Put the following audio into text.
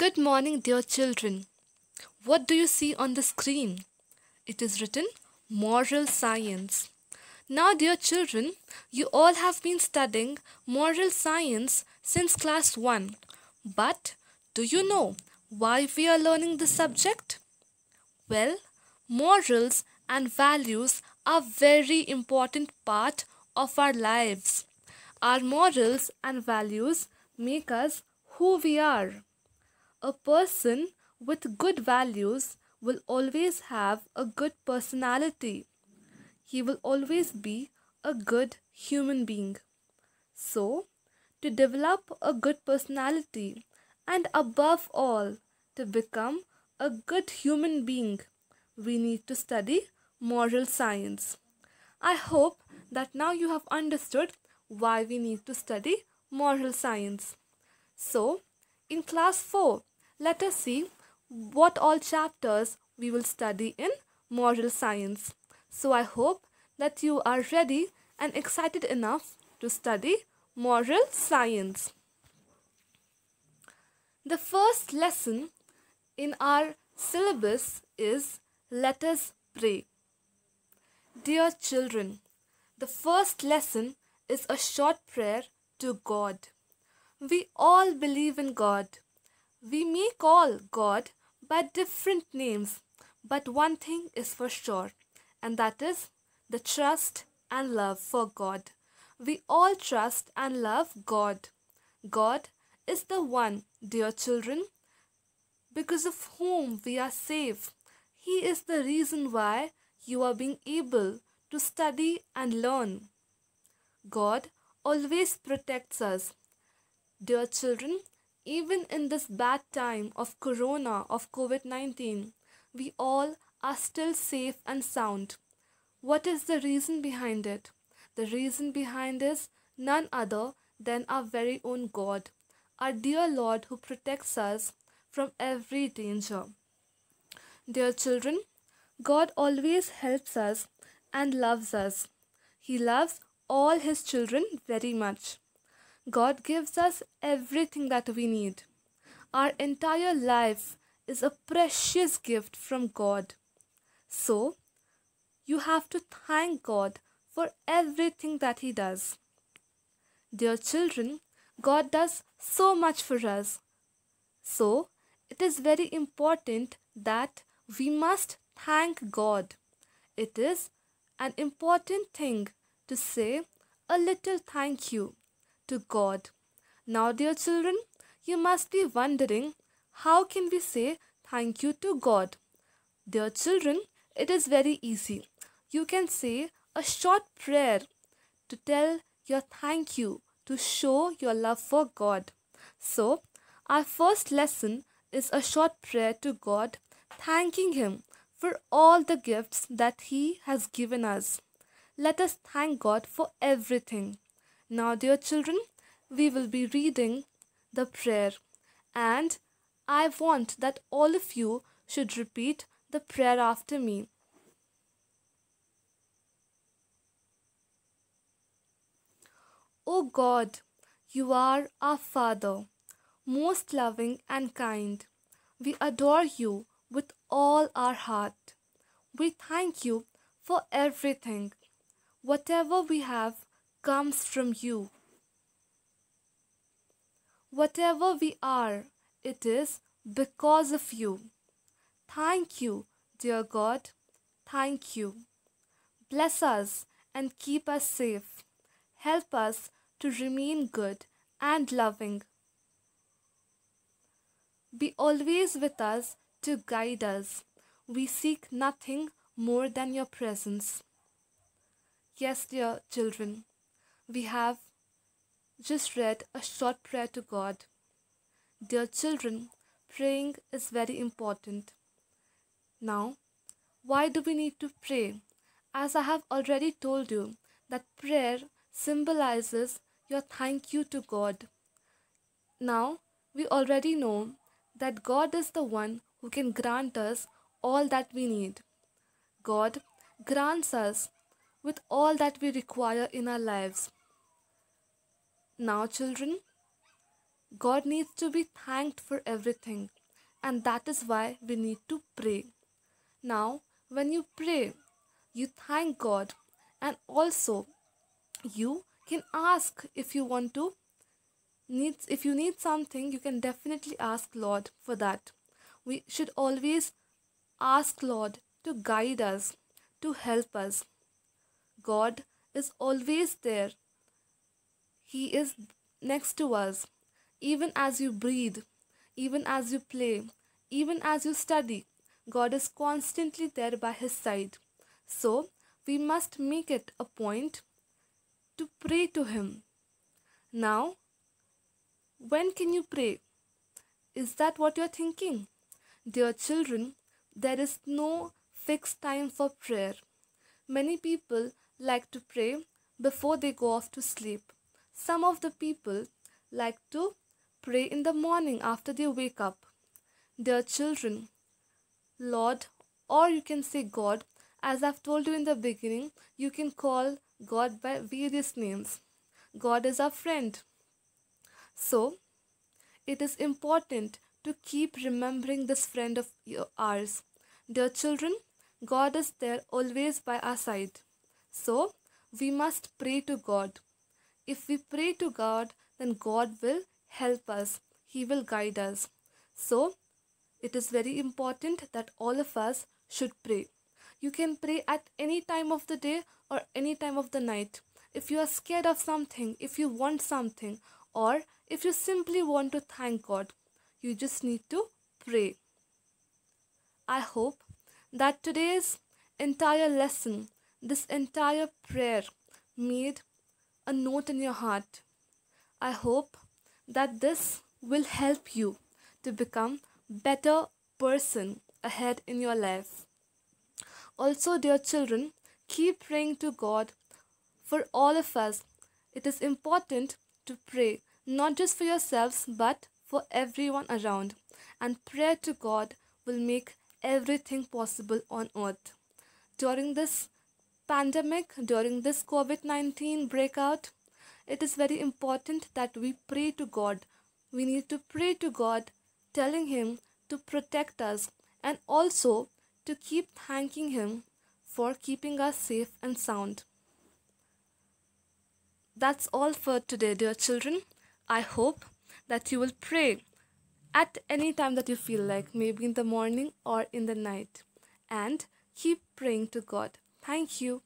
Good morning, dear children. What do you see on the screen? It is written Moral Science. Now, dear children, you all have been studying moral science since class 1. But do you know why we are learning this subject? Well, morals and values are very important part of our lives. Our morals and values make us who we are. A person with good values will always have a good personality. He will always be a good human being. So, to develop a good personality and above all, to become a good human being, we need to study moral science. I hope that now you have understood why we need to study moral science. So, in class 4, let us see what all chapters we will study in moral science. So I hope that you are ready and excited enough to study moral science. The first lesson in our syllabus is Let us pray. Dear children, the first lesson is a short prayer to God. We all believe in God. We may call God by different names, but one thing is for sure, and that is the trust and love for God. We all trust and love God. God is the one, dear children, because of whom we are safe. He is the reason why you are being able to study and learn. God always protects us. Dear children, even in this bad time of corona, of COVID 19, we all are still safe and sound. What is the reason behind it? The reason behind is none other than our very own God, our dear Lord who protects us from every danger. Dear children, God always helps us and loves us. He loves all his children very much. God gives us everything that we need. Our entire life is a precious gift from God. So, you have to thank God for everything that He does. Dear children, God does so much for us. So, it is very important that we must thank God. It is an important thing to say a little thank you to God. Now, dear children, you must be wondering how can we say thank you to God? Dear children, it is very easy. You can say a short prayer to tell your thank you, to show your love for God. So, our first lesson is a short prayer to God, thanking Him for all the gifts that He has given us. Let us thank God for everything. Now, dear children, we will be reading the prayer, and I want that all of you should repeat the prayer after me. O God, you are our Father, most loving and kind. We adore you with all our heart. We thank you for everything. Whatever we have comes from you. Whatever we are, it is because of you. Thank you, dear God. Thank you. Bless us and keep us safe. Help us to remain good and loving. Be always with us to guide us. We seek nothing more than your presence. Yes, dear children we have just read a short prayer to God. Dear children, praying is very important. Now, why do we need to pray? As I have already told you, that prayer symbolizes your thank you to God. Now, we already know that God is the one who can grant us all that we need. God grants us with all that we require in our lives. Now, children, God needs to be thanked for everything, and that is why we need to pray. Now, when you pray, you thank God, and also you can ask if you want to needs if you need something you can definitely ask lord for that we should always ask lord to guide us to help us god is always there he is next to us. Even as you breathe, even as you play, even as you study, God is constantly there by His side. So, we must make it a point to pray to Him. Now, when can you pray? Is that what you're thinking? Dear children, there is no fixed time for prayer. Many people like to pray before they go off to sleep. Some of the people like to pray in the morning after they wake up. Dear children, Lord, or you can say God, as I've told you in the beginning, you can call God by various names. God is our friend. So, it is important to keep remembering this friend of ours. Dear children, God is there always by our side. So, we must pray to God. If we pray to God, then God will help us. He will guide us. So, it is very important that all of us should pray. You can pray at any time of the day or any time of the night. If you are scared of something, if you want something, or if you simply want to thank God, you just need to pray. I hope that today's entire lesson, this entire prayer, made a note in your heart. I hope that this will help you to become better person ahead in your life. Also, dear children, keep praying to God for all of us. It is important to pray not just for yourselves but for everyone around. And prayer to God will make everything possible on earth. During this pandemic, during this COVID 19 breakout, it is very important that we pray to God. We need to pray to God, telling Him to protect us and also to keep thanking Him for keeping us safe and sound. That's all for today, dear children. I hope that you will pray at any time that you feel like, maybe in the morning or in the night, and keep praying to God. Thank you.